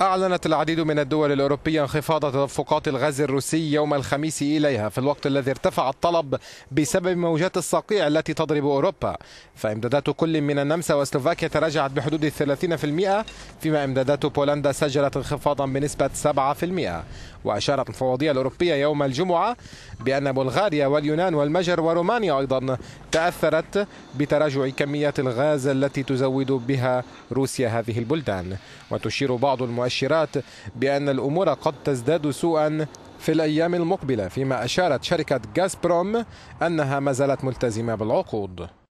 أعلنت العديد من الدول الأوروبية انخفاض تدفقات الغاز الروسي يوم الخميس إليها في الوقت الذي ارتفع الطلب بسبب موجات الصقيع التي تضرب أوروبا فإمدادات كل من النمسا وسلوفاكيا تراجعت بحدود 30% فيما إمدادات بولندا سجلت انخفاضا بنسبة 7% وأشارت المفوضية الأوروبية يوم الجمعة بأن بلغاريا واليونان والمجر ورومانيا أيضا تأثرت بتراجع كميات الغاز التي تزود بها روسيا هذه البلدان وتشير بعض المؤشرات بأن الأمور قد تزداد سوءا في الأيام المقبلة فيما أشارت شركة غازبروم أنها ما زالت ملتزمة بالعقود